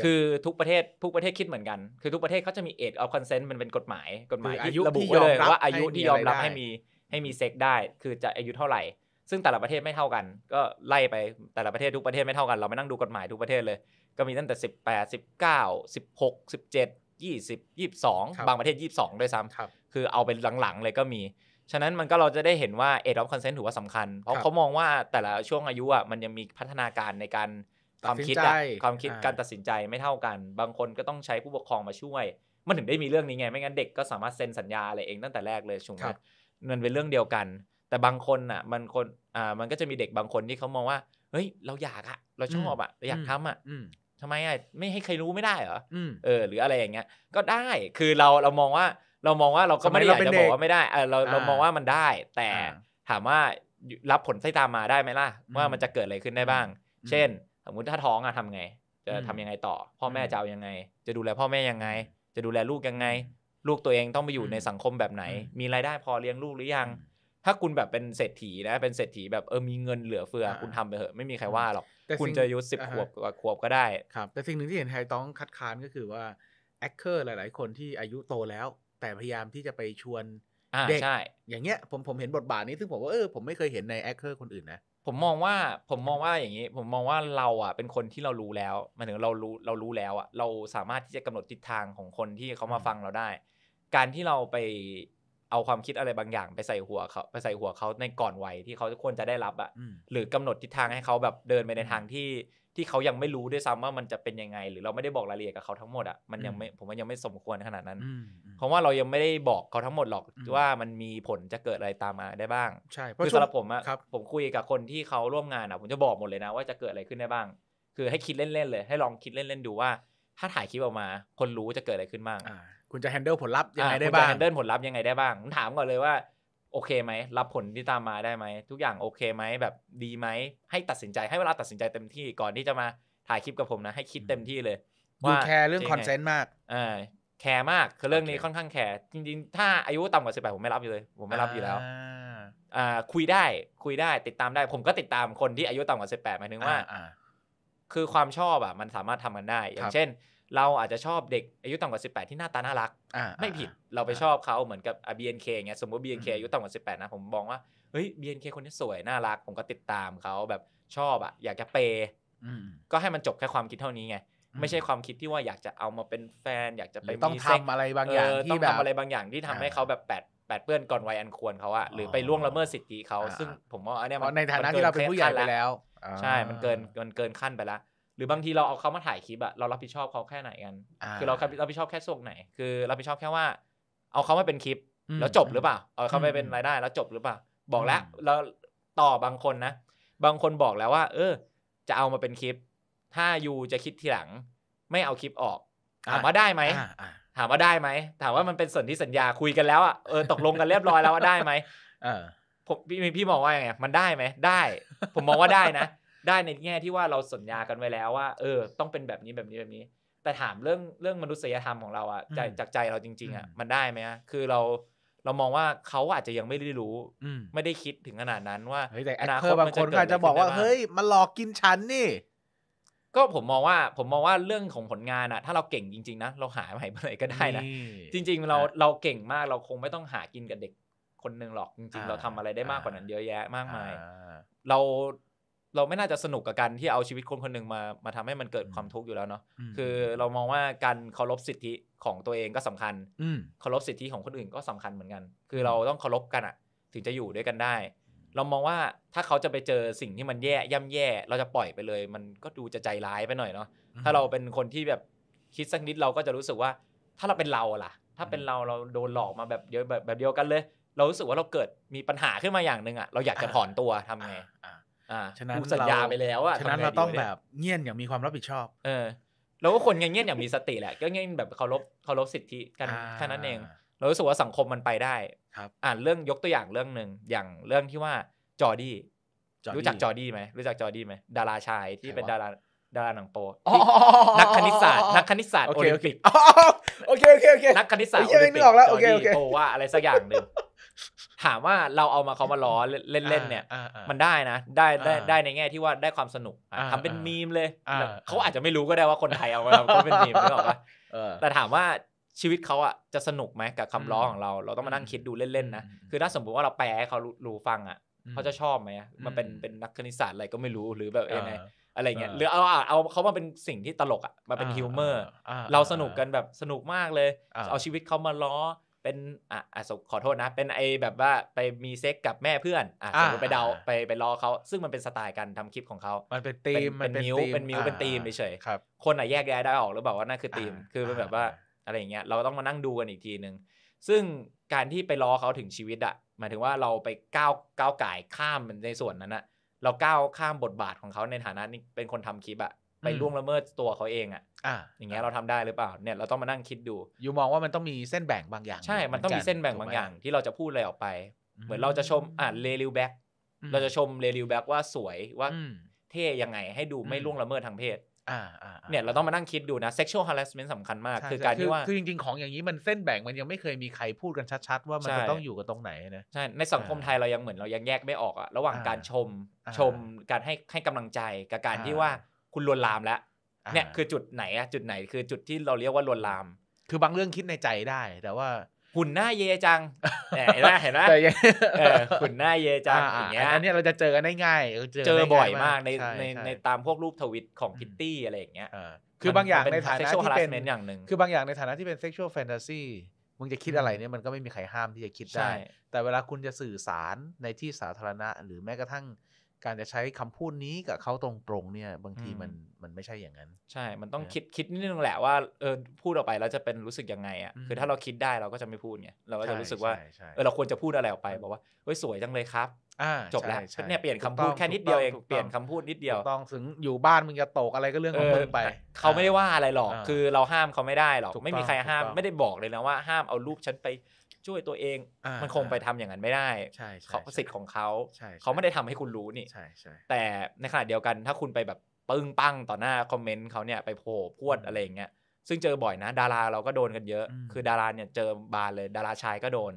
คือทุกประเทศทุกประเทศคิดเหมือนกันคือทุกประเทศเขาจะมีเอดออฟคอนเซนต์มันเป็นกฎหมายกฎหมายที่ระบุไว้เลยว่าอายุที่ยอมรับให้มีให้มีเซ็กได้ คือจะอายุเท่าไหร่ ซึ่งแต่ละประเทศไม่เท่ากัน ก็ไล่ไปแต่ละประเทศ ทุกประเทศไม่เท่ากันเราไม่นั่งดูกฎหมายทุกประเทศเลยก็มีตั้งแต่สิบแปดสิบเก้าสิบหกสสสิิบบบเจ็ดยยีี่่องางประเทศยี่สองด้วยซ้ำคือเอาเป็นหลังๆเลยก็มีฉะนั้นมันก็เราจะได้เห็นว่าเอดออฟคอนเซนต์ถือว่าสำคัญ เพราะเขามองว่าแต่ละช่วงอายุอ่ะมันยังมีพัฒนาการในการความคิดอะความคิดการตัดสินใจไม่เท่ากัน บางคนก็ต้องใช้ผู้ปกครองมาช่วย มันถึงได้มีเรื่องนี้ไง ไม่งั้นเด็กก็สามารถเซ็นสัญญาอะไรเองตั้งแต่แรกเลยชุงมันเป็นเรื่องเดียวกัน แต่บางคนอ่ะมันคนอ่ามันก็จะมีเด็กบางคนที่เขามองว่าเฮ้ยเราอยากอะเราชอบอะเราอยากทำอะทำไมอะไม่ให้ใครรู้ไม่ได้เหรอเออหรืออะไรอย่างเงี้ย ก็ได้คือเราเรามองว่าเรามองว่าเราก็ไม่ได้อยากจะบอกว่าไม่ได้เราเรามองว่ามันได้ แต่ถามว่ารับผลไส้ตามมาได้ไหมล่ะว่ามันจะเกิดอะไรขึ้นได้บ้าง เช่น สมมุติถ้าท้องอะทำไง จะทำยังไงต่อ พ่อแม่จะเอายังไง จะดูแลพ่อแม่ยังไง จะดูแลลูกยังไง ลูกตัวเองต้องไปอยู่ในสังคมแบบไหน มีรายได้พอเลี้ยงลูกหรือยัง ถ้าคุณแบบเป็นเศรษฐีนะเป็นเศรษฐีแบบเออมีเงินเหลือเฟือคุณทำไปเถอะไม่มีใครว่าหรอกคุณจะอายุสิบขวบกขวบก็ได้ครับแต่สิ่งหนึ่งที่เห็นไทยต้องคัดค้านก็คือว่าแอคเคอร์หลายๆ คนที่อายุโตแล้วแต่พยายามที่จะไปชวนเด็กอย่างเงี้ยผมผมเห็นบทบาทนี้ซึ่งผมว่าเออผมไม่เคยเห็นในแอคเคอร์คนอื่นนะผมมองว่าผมมองว่าอย่างนี้ ผมมองว่าเราอ่ะเป็นคนที่เรารู้แล้วมันถึงเรารู้เรารู้แล้วอ่ะเราสามารถที่จะกำหนดทิศทางของคนที่เขามาฟังเราได้ การที่เราไปเอาความคิดอะไรบางอย่าง ไปใส่หัวเขาไปใส่หัวเขาในก่อนวัยที่เขาควรจะได้รับอ่ะหรือกำหนดทิศทางให้เขาแบบเดินไปในทางที่ที่เขายังไม่รู้ด้วยซ้ำว่ามันจะเป็นยังไง หรือเราไม่ได้บอกรายละเอียดกับเขาทั้งหมดอ่ะมันยังไม่ผมว่ายังไม่สมควรขนาดนั้นเพราะว่าเรายังไม่ได้บอกเขาทั้งหมดหรอกว่ามันมีผลจะเกิดอะไรตามมาได้บ้าง ใช่คือสำหรับผมอ่ะผมคุยกับคนที่เขาร่วมงานอ่ะผมจะบอกหมดเลยนะว่าจะเกิดอะไรขึ้นได้บ้าง คือให้คิดเล่นๆเลยให้ลองคิดเล่นๆดูว่า ถ้าถ่ายคลิปออกมา คนรู้จะเกิดอะไรขึ้นบ้างคุณจะแฮนเดิลผลลัพธ์ยังไงได้บ้างคุณจะแฮนเดิลผลลัพธ์ยังไงได้บ้างผมถามก่อนเลยว่าโอเคไหมรับผลที่ตามมาได้ไหมทุกอย่างโอเคไหมแบบดีไหมให้ตัดสินใจให้เวลาตัดสินใจเต็มที่ก่อนที่จะมาถ่ายคลิปกับผมนะให้คิดเต็มที่เลยว่าแคร์เรื่องคอนเซนต์มากอ่าแคร์มากคือเรื่องนี้ค่อนข้างแคร์จริงๆ ถ้าอายุต่ำกว่าสิบแปดผมไม่รับอยู่เลยผมไม่รับอยู่แล้วอ่าคุยได้คุยได้ ติดตามได้ผมก็ติดตามคนที่อายุต่ำกว่าสิบแปดหมายถึงว่าคือความชอบอ่ะมันสามารถทำกันได้ อย่างเช่นเราอาจจะชอบเด็กอายุต่ำกว่า 18 ที่หน้าตาน่ารัก ไม่ผิด เราไปชอบเขาเหมือนกับ BNK เงี้ยสมมติ BNK อายุต่ำกว่า 18 นะ ผมมองว่า เฮ้ย BNK คนนี้สวยน่ารักผมก็ติดตามเขาแบบชอบอะอยากจะเปย์ก็ให้มันจบแค่ความคิดเท่านี้ไงไม่ใช่ความคิดที่ว่าอยากจะเอามาเป็นแฟน อยากจะไปต้องทำอะไรบางอย่าง ที่แบบอะไรบางอย่างที่ทำให้เขาแบบแปดแปดเปื้อนก่อนวัยอันควรเขาอะหรือไปล่วงละเมิดสิทธิเขาซึ่งผมว่าอันนี้มันในฐานะที่เราเป็นผู้ใหญ่ไปแล้ว ใช่มันเกินมันเกินขั้นไปแล้วหรือบางทีเราเอาเขามาถ่ายคลิปอะเรารับผิดชอบเขาแค่ไหนกัน คือเรารับผิดชอบแค่ส่วนไหนคือรับผิดชอบแค่ว่า เอาเขามาเป็นคลิป แล้วจบหรือเปล่าเอาเขาไปเป็นรายได้ แล้วจบหรือเปล่าบอกแล้วแล้วต่อบางคนนะ บางคนบอกแล้วว่า เออ จะเอามาเป็นคลิป ถ้ายูจะคิดทีหลังไม่เอาคลิปออกถามว่าได้ไหมถามว่าได้ไหมถามว่ามันเป็นส่วนที่สัญญาคุยกันแล้วอะเออตกลงกันเรียบร้อยแล้วว่าได้ไหมผมพี่พี่มองว่าไงมันได้ไหมได้ ผมมองว่าได้นะได้ในแง่ที่ว่าเราสัญญากันไว้แล้วว่า เออ ต้องเป็นแบบนี้แบบนี้แบบนี้ แต่ถามเรื่องเรื่องมนุษยธรรมของเราอะจจากใจเราจริงๆอะมันได้ไหมคือเราเรามองว่าเขาอาจจะยังไม่ได้รู้ไม่ได้คิดถึงขนาดนั้นว่าอนาคตบางคนอาจจะบอกว่า เฮ้ยมาหลอกกินฉันนี่ ก็ผมมองว่าผมมองว่าเรื่องของผลงานอะถ้าเราเก่งจริงๆนะเราหาใหม่เมื่อไหร่ก็ได้นะจริง ๆ เราเราเก่งมากเราคงไม่ต้องหากินกับเด็ก คนหนึ่งหรอกจริงๆ เราทำอะไรได้มากกว่านั้นเยอะแยะ มากมายเราเราไม่น่าจะสนุกกับการที่เอาชีวิตคนคนหนึ่งมามาทำให้มันเกิดความทุกข์อยู่แล้วเนาะคือเรามองว่าการเคารพสิทธิของตัวเองก็สำคัญเคารพสิทธิของคนอื่นก็สำคัญเหมือนกัน คือเราต้องเคารพกันอะถึงจะอยู่ด้วยกันได้ เรามองว่าถ้าเขาจะไปเจอสิ่งที่มันแย่ย่าแย่เราจะปล่อยไปเลย มันก็ดูจะใจร้ายไปหน่อยเนาะถ้าเราเป็นคนที่แบบคิดสักนิดเราก็จะรู้สึกว่าถ้าเราเป็นเราล่ะ ถ้าเป็นเราเราโดนหลอกมาแบบเดียวแบบเดียวกันเลย เรารู้สึกว่าเราเกิดมีปัญหาขึ้นมาอย่างหนึ่งอะเราอยากจะถอนตัวทำไงฉะนั้นสัญญาไปแล้วอ่ะฉะนั้นเราต้องแบบ เงียบอย่างมีความรับผิดชอบ เออเราก็คนเงียบอย่างมีสติแหละ ก็เงียบแบบเคารพ เคารพสิทธิกันแค่นั้นเอง เรารู้สึกว่าสังคมมันไปได้ครับ อ่านเรื่องยกตัวอย่างเรื่องหนึ่ง อย่างเรื่องที่ว่าจอดี้ รู้จักจอดี้ไหม รู้จักจอดี้ไหมดาราชายที่เป็นดารา ดาราหนังโปนักคณิตศาสตร์นักคณิตศาสตร์โอลิมปิก โอเค โอเค โอเค นักคณิตศาสตร์โอลิมปิก โอ้โว่าอะไรสักอย่างหนึ่งถามว่าเราเอามาเขามาล้อเล่นๆเนี่ยมันได้นะได้ได้ได้ในแง่ที่ว่าได้ความสนุกทำเป็นมีมเลยเขาอาจจะไม่รู้ก็ได้ว่าคนไทยเอามาเขาเป็นมีมหรือเปล่าแต่ถามว่าชีวิตเขาอ่ะจะสนุกไหมกับคำล้อของเราเราต้องมานั่งคิดดูเล่นๆนะคือ ถ้าสมมติว่าเราแปลให้เขารู้ฟังอ่ะเขาจะชอบไหมมันเป็นเป็นนักคณิตศาสตร์อะไรก็ไม่รู้หรือแบบยังไงอะไรเงี้ยหรือเอาเอาเขามาเป็นสิ่งที่ตลกอ่ะมาเป็นฮิวเมอร์เราสนุกกันแบบสนุกมากเลย เอาชีวิตเขามาล้อเป็นอ่ะอะขอโทษนะเป็นไอแบบว่าไปมีเซ็กกับแม่เพื่อนอ่ะสมมติไปเดาไปไปรอเขา ซึ่งมันเป็นสไตล์การทำคลิปของเขา มันเป็นตีมเป็นมิวเป็นมิว เป็นตีมเฉยครับคนอ่ะแยกแยะได้ออกหรือบอกว่านั่นคือตีมคือเป็นแบบว่าอะไรอย่างเงี้ยเราต้องมานั่งดูกันอีกทีนึง ซึ่งการที่ไปรอเขาถึงชีวิตอ่ะหมายถึงว่าเราไปก้าวก้าวไก่ข้ามในส่วนนั้นอ่ะเราก้าวข้ามบทบาทของเขาในฐานะนีเป็นคนทำคลิปอ่ะไปล่วง ละเมิดตัวเขาเองอ่ะอย่างเงี้ยเราทำได้หรือเปล่า เนี่ยเราต้องมานั่งคิดดูอยู่มองว่ามันต้องมีเส้นแบ่งบางอย่าง ใช่ มันต้องมีเส้นแบ่งบางอย่างที่เราจะพูดอะไรออกไป เหมือนเราจะชมอ่าเรลิวแบ็กเราจะชมเรลิวแบ็กว่าสวยว่าเท่ยังไงให้ดูไม่ล่วงละเมิดทางเพศเนี่ยเราต้องมานั่งคิดดูนะ sexual harassment สำคัญมาก คือการที่ว่า คือจริง ๆของอย่างนี้มันเส้นแบ่งมันยังไม่เคยมีใครพูดกันชัด ๆ ว่ามันจะต้องอยู่กับตรงไหนนะ ใช่ ในสังคมไทยเรายังเหมือนเรายังแยกไม่ออกอะระหว่างการชม ชมการให้ให้กาลังใจกับการที่ว่าคุณลวนลามแล้วเนี่ยคือจุดไหนอะจุดไหนคือจุดที่เราเรียกว่าลวนลาม คือบางเรื่องคิดในใจได้แต่ว่าหุ่นหน้าเยจังเห็นไหมเห็นไหมหุ่นหน้าเยจังอย่างเงี้ยอันนี้เราจะเจอกันได้ง่าย เจอบ่อยมาก ในในในตามพวกรูปทวิตของพิตตี้อะไรอย่างเงี้ยคือบางอย่างในฐานะที่เป็นอย่างหนึ่งคือบางอย่างในฐานะที่เป็นเซ็กชวลแฟนตาซีมึงจะคิดอะไรเนี่ยมันก็ไม่มีใครห้ามที่จะคิดได้ แต่เวลาคุณจะสื่อสารในที่สาธารณะหรือแม้กระทั่งการจะใช้คำพูดนี้กับเขาตรงๆเนี่ยบางทีมันมันไม่ใช่อย่างนั้น ใช่ มันต้องคิดคิดนิดนึงแหละว่าเออพูดออกไปแล้วจะเป็นรู้สึกยังไงอ่ะคือถ้าเราคิดได้เราก็จะไม่พูดไงเราก็จะรู้สึกว่าเออเราควรจะพูดอะไรออกไปบอกว่าเฮ้ยสวยจังเลยครับจบแล้วเนี่ยเปลี่ยนคำพูดแค่นิดเดียวเองเปลี่ยนคำพูดนิดเดียวต้องถึงอยู่บ้านมึงจะตกอะไรก็เรื่องของมึงไป เขาไม่ได้ว่าอะไรหรอก คือเราห้ามเขาไม่ได้หรอกไม่มีใครห้ามไม่ได้บอกเลยนะว่า ห้ามเอารูปฉันไปช่วยตัวเอง มันคงไปทำอย่างนั้นไม่ได้เขาสิทธิ์ของเขาเขาไม่ได้ทำให้คุณรู้นี่แต่ในขณะเดียวกันถ้าคุณไปแบบ ปึ้งปังต่อหน้าคอมเมนต์เขาเนี่ยไปโผล่พวดอะไรอย่างเงี้ยซึ่งเจอบ่อยนะ ดาราเราก็โดนกันเยอะคือดาราเนี่ยเจอบานเลย ดาราชายก็โดน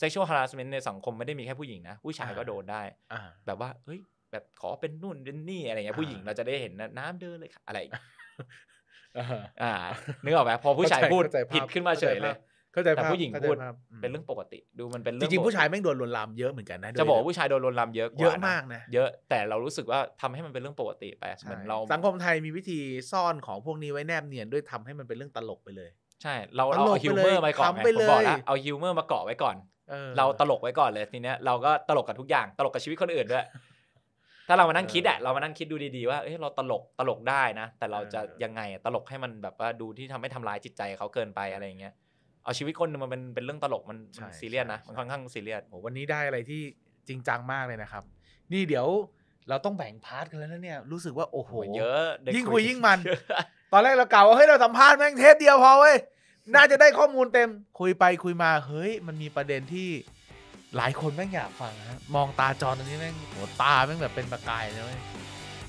sexual harassment ในสังคมไม่ได้มีแค่ผู้หญิงนะ ผู้ชายก็โดนได้แบบว่าเฮ้ย แบบขอเป็นนู่นเป็นนี่อะไรเงี้ยผู้หญิงเราจะได้เห็นน้ำเดินเลยอะไรอ่านึกออกไหมพอผู้ชายพูดผิดขึ้นมาเฉยเลยข้าใจแต่ผู้หญิงพูดเป็นเรื่องปกติดูมันเป็นเรื่องจริงผู้ชายแม่งโดนลวนลามเยอะเหมือนกันนะจะบอกผู้ชายโดนลวนลามเยอะเยอะมากนะเยอะแต่เรารู้สึกว่าทำให้มันเป็นเรื่องปกติไปเหมือนเรา สังคมไทยมีวิธีซ่อนของพวกนี้ไว้แนบเนียนด้วยทำให้มันเป็นเรื่องตลกไปเลยใช่ เราเอาฮิวเมอร์ไปก่อนไงผมบอกแล้วเอาฮิวเมอร์มาเกาะไว้ก่อนเราตลกไว้ก่อนเลยทีเนี้ย เราก็ตลกกับทุกอย่างตลกกับชีวิตคนอื่นด้วยถ้าเรามานั่งคิดอะเรามานั่งคิดดูดีๆ ว่าเอ้ยเราตลกตลกได้นะแต่เราจะยังไงตลกให้มันแบบว่าดูที่ทำให้ทำลายจิตใจเขาเกินไปอะไรเงี้ยเอาชีวิตคนมันเป็นเป็นเรื่องตลกมันซีเรียสนะมันค่อนข้างซีเรียสวันนี้ได้อะไรที่จริงจังมากเลยนะครับ นี่เดี๋ยวเราต้องแบ่งพาร์ทกันแล้วนะเนี่ย รู้สึกว่า โอ้โหเยอะ ยิ่งคุยยิ่งมัน ตอนแรกเรากล่าวว่า เฮ้ย เราสัมภาษณ์แม่งเทปเดียวพอเว้ยน่าจะได้ข้อมูลเต็มคุยไปคุยมาเฮ้ยมันมีประเด็นที่หลายคนแม่งอยากฟังฮะมองตาจอตรงนี้แม่งโหตาแม่งแบบเป็นประกายเลวย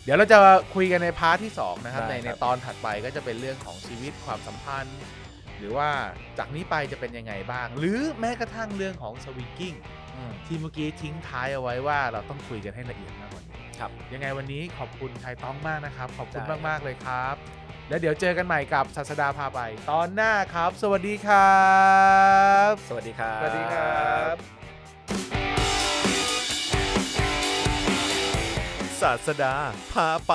เดี๋ยวเราจะคุยกันในพาร์ทที่2นะครับในในตอนถัดไปก็จะเป็นเรื่องของชีวิตความสัมพันธ์หรือว่าจากนี้ไปจะเป็นยังไงบ้าง หรือแม้กระทั่งเรื่องของสวิงกิ้งที่เมื่อกี้ทิ้งท้ายเอาไว้ว่า เราต้องคุยกันให้ละเอียดมากกว่านี้ครับ ยังไงวันนี้ขอบคุณไทยต้องมากนะครับ ขอบคุณมาก ๆ เลยครับ แล้วเดี๋ยวเจอกันใหม่กับศาสดาพาไปตอนหน้าครับ สวัสดีครับสวัสดีครับสวัสดีครับ ศาสดาพาไป